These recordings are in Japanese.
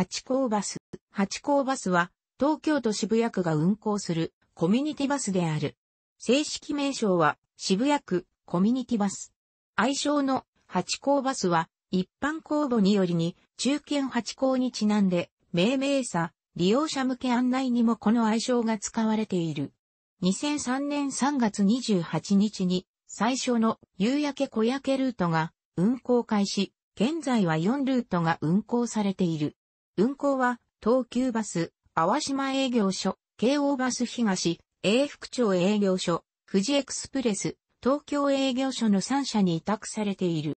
八甲バス。八甲バスは、東京都渋谷区が運行するコミュニティバスである。正式名称は、渋谷区コミュニティバス。愛称の八甲バスは、一般公募によりに、中堅八甲にちなんで、命名さ、利用者向け案内にもこの愛称が使われている。2003年3月28日に、最初の夕焼け小焼けルートが運行開始、現在は4ルートが運行されている。運行は、東急バス、淡島営業所、京王バス東、永福町営業所、富士エクスプレス、東京営業所の3社に委託されている。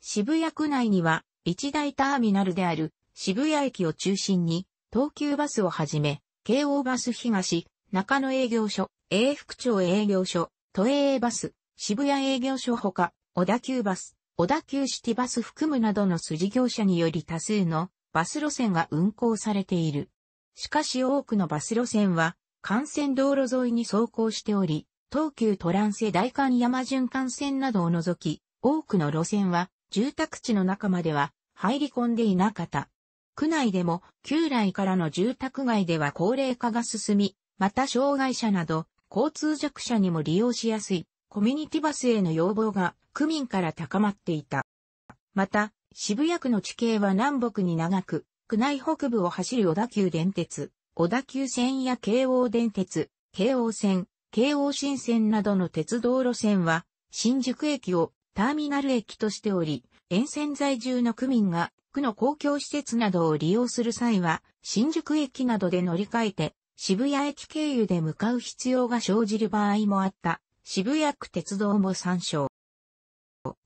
渋谷区内には、一大ターミナルである渋谷駅を中心に、東急バスをはじめ、京王バス東、中野営業所、永福町営業所、都営バス、渋谷営業所ほか、小田急バス、小田急シティバス含むなどの筋業者により多数のバス路線が運行されている。しかし多くのバス路線は、幹線道路沿いに走行しており、東急トランセ大観山巡環線などを除き、多くの路線は住宅地の中までは入り込んでいなかった。区内でも旧来からの住宅街では高齢化が進み、また障害者など交通弱者にも利用しやすいコミュニティバスへの要望が区民から高まっていた。また、渋谷区の地形は南北に長く、区内北部を走る小田急電鉄、小田急線や京王電鉄、京王線、京王新線などの鉄道路線は、新宿駅をターミナル駅としており、沿線在住の区民が区の公共施設などを利用する際は、新宿駅などで乗り換えて、渋谷駅経由で向かう必要が生じる場合もあった、渋谷区鉄道も参照。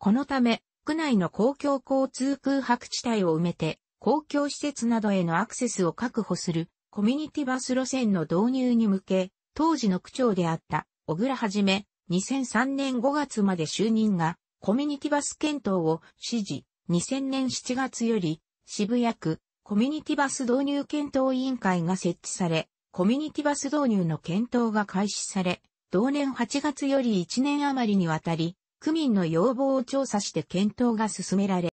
このため、区内の公共交通空白地帯を埋めて、公共施設などへのアクセスを確保するコミュニティバス路線の導入に向け、当時の区長であった小倉はじめ、2003年5月まで就任がコミュニティバス検討を指示、2000年7月より渋谷区コミュニティバス導入検討委員会が設置され、コミュニティバス導入の検討が開始され、同年8月より1年余りにわたり、区民の要望を調査して検討が進められ、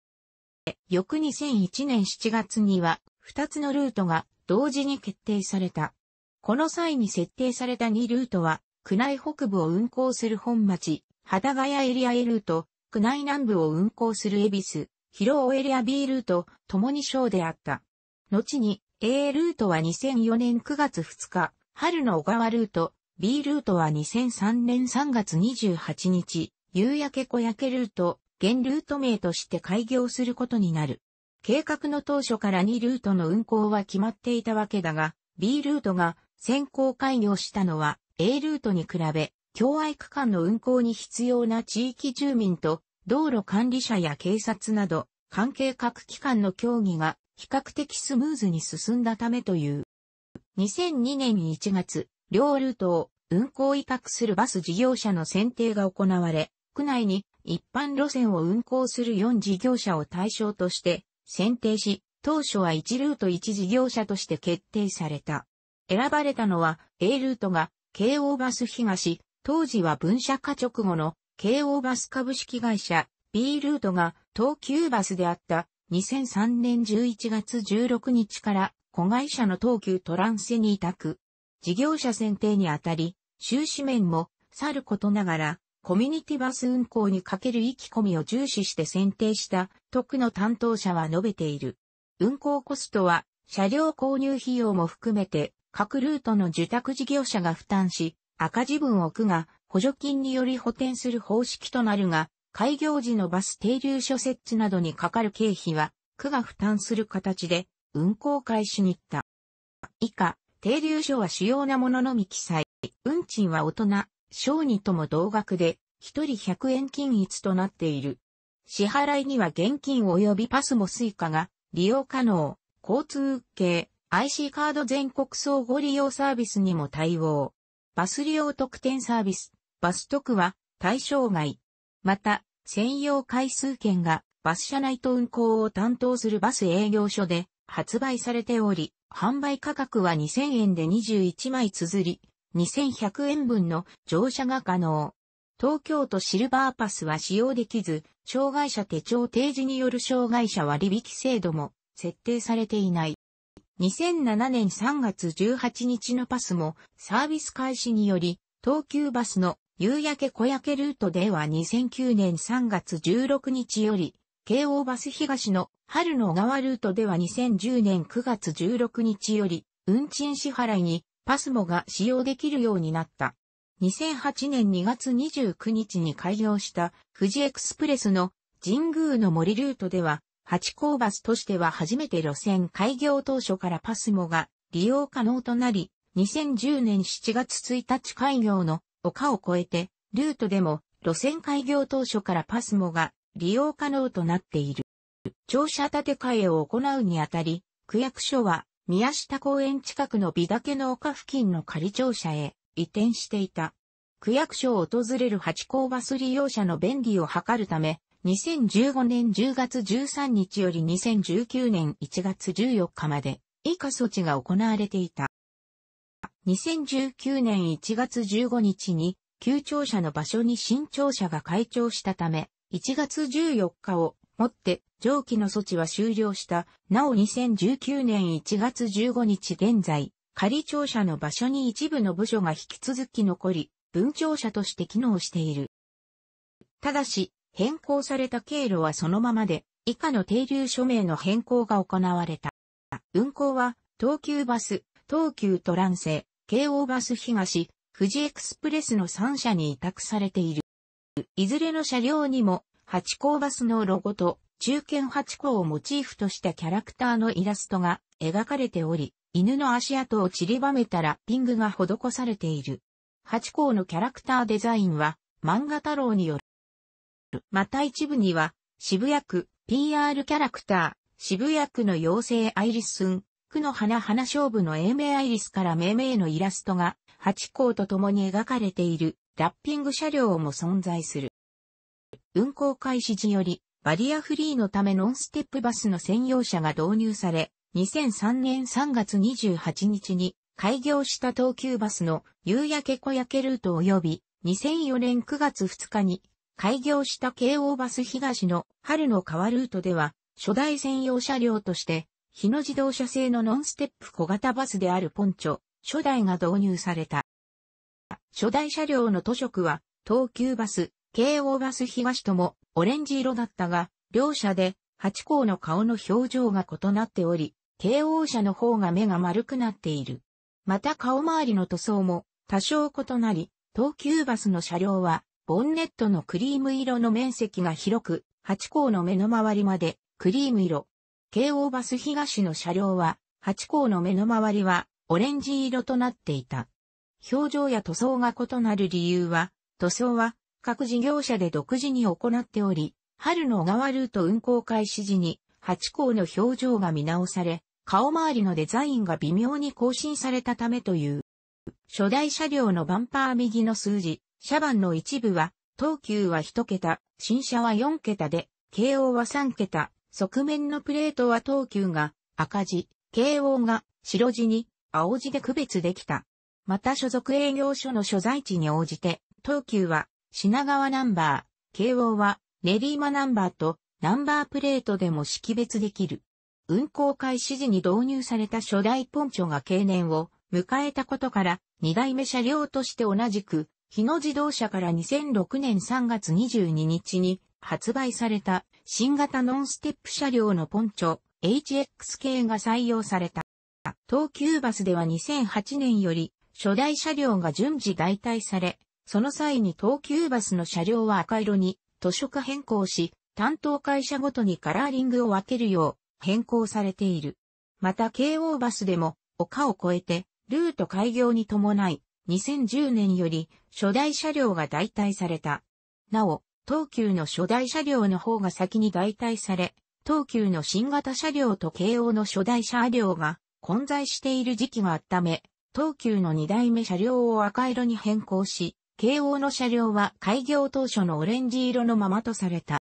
翌2001年7月には2つのルートが同時に決定された。この際に設定された2ルートは、区内北部を運行する本町、畑ヶ谷エリア A ルート、区内南部を運行する恵比寿、広尾エリア B ルート、共に省であった。後に、A ルートは2004年9月2日、春の小川ルート、B ルートは2003年3月28日、夕焼け小焼けルート、現ルート名として開業することになる。計画の当初から2ルートの運行は決まっていたわけだが、B ルートが先行開業したのは A ルートに比べ、境愛区間の運行に必要な地域住民と道路管理者や警察など関係各機関の協議が比較的スムーズに進んだためという。2002年1月、両ルートを運行委託するバス事業者の選定が行われ、国内に一般路線を運行する4事業者を対象として選定し、当初は1ルート1事業者として決定された。選ばれたのは A ルートが京王バス東、当時は分社化直後の京王バス株式会社 B ルートが東急バスであった2003年11月16日から子会社の東急トランスに委託。事業者選定にあたり、収支面もさることながらコミュニティバス運行にかける意気込みを重視して選定した特の担当者は述べている。運行コストは車両購入費用も含めて各ルートの受託事業者が負担し、赤字分を区が補助金により補填する方式となるが、開業時のバス停留所設置などにかかる経費は、区が負担する形で運行開始に行った。以下、停留所は主要なもののみ記載。運賃は大人小児とも同額で、一人100円均一となっている。支払いには現金及びパスもスイカが利用可能、交通系、IC カード全国総合利用サービスにも対応。バス利用特典サービス、バス特は対象外。また、専用回数券がバス車内と運行を担当するバス営業所で発売されており、販売価格は2000円で21枚綴り、2100円分の乗車が可能。東京都シルバーパスは使用できず、障害者手帳提示による障害者割引制度も設定されていない。2007年3月18日のパスもサービス開始により、東急バスの夕焼け小焼けルートでは2009年3月16日より、京王バス東の春の小川ルートでは2010年9月16日より、運賃支払いにパスモが使用できるようになった。2008年2月29日に開業した富士エクスプレスの神宮の森ルートでは、八甲バスとしては初めて路線開業当初からパスモが利用可能となり、2010年7月1日開業の丘を越えて、ルートでも路線開業当初からパスモが利用可能となっている。庁舎建て替えを行うにあたり、区役所は宮下公園近くの美岳の丘付近の仮庁舎へ移転していた。区役所を訪れる八甲バス利用者の便利を図るため、2015年10月13日より2019年1月14日まで以下措置が行われていた。2019年1月15日に、旧庁舎の場所に新庁舎が開庁したため、1月14日をもって上記の措置は終了した。なお2019年1月15日現在、仮庁舎の場所に一部の部署が引き続き残り、分庁舎として機能している。ただし、変更された経路はそのままで、以下の停留署名の変更が行われた。運行は、東急バス、東急トランセ、京王バス東、富士エクスプレスの3社に委託されている。いずれの車両にも八甲バスのロゴと、中堅八甲をモチーフとしたキャラクターのイラストが描かれており、犬の足跡を散りばめたラッピングが施されている。八甲のキャラクターデザインは、漫画太郎による。また一部には、渋谷区 PR キャラクター、渋谷区の妖精アイリスン、区の花花勝負の英名アイリスから命名のイラストが、八甲と共に描かれているラッピング車両も存在する。運行開始時より、バリアフリーのためノンステップバスの専用車が導入され、2003年3月28日に開業した東急バスの夕焼け小焼けルート及び2004年9月2日に開業した京王バス東の春の川ルートでは初代専用車両として日野自動車製のノンステップ小型バスであるポンチョ初代が導入された。初代車両の都色は東急バス京王バス東ともオレンジ色だったが、両社で8校の顔の表情が異なっており、京王車の方が目が丸くなっている。また顔周りの塗装も多少異なり、東急バスの車両はボンネットのクリーム色の面積が広く、8校の目の周りまでクリーム色。京王バス東の車両は8校の目の周りはオレンジ色となっていた。表情や塗装が異なる理由は、塗装は各事業者で独自に行っており、春の小川ルート運行開始時に、八甲の表情が見直され、顔周りのデザインが微妙に更新されたためという。初代車両のバンパー右の数字、車番の一部は、東急は1桁、新車は4桁で、京王は3桁、側面のプレートは東急が赤字、京王が白字に青字で区別できた。また所属営業所の所在地に応じて、東急は品川ナンバー、京王は、練馬ナンバーとナンバープレートでも識別できる。運行開始時に導入された初代ポンチョが経年を迎えたことから、二代目車両として同じく、日野自動車から2006年3月22日に発売された新型ノンステップ車両のポンチョ HX 系が採用された。東急バスでは2008年より初代車両が順次代替され、その際に東急バスの車両は赤色に図書化変更し、担当会社ごとにカラーリングを分けるよう変更されている。また京王バスでも丘を越えてルート開業に伴い2010年より初代車両が代替された。なお、東急の初代車両の方が先に代替され、東急の新型車両と京王の初代車両が混在している時期があっため、東急の2代目車両を赤色に変更し、慶応の車両は開業当初のオレンジ色のままとされた。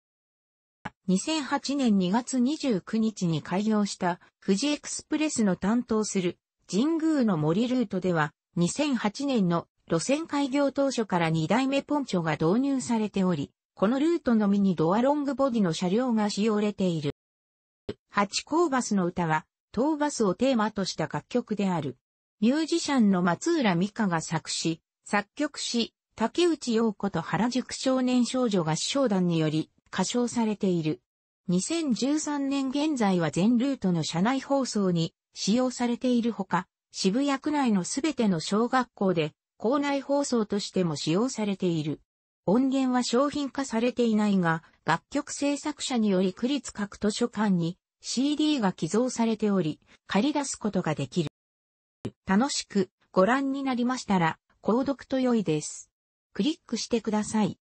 2008年2月29日に開業した富士エクスプレスの担当する神宮の森ルートでは2008年の路線開業当初から2代目ポンチョが導入されており、このルートのみにドアロングボディの車両が使用れている。八甲バスの歌は、東バスをテーマとした楽曲である。ミュージシャンの松浦美香が作詞、作曲し、竹内陽子と原宿少年少女合唱団により歌唱されている。2013年現在は全ルートの社内放送に使用されているほか、渋谷区内のすべての小学校で校内放送としても使用されている。音源は商品化されていないが、楽曲制作者により区立各図書館に CD が寄贈されており、借り出すことができる。楽しくご覧になりましたら、購読と良いです。クリックしてください。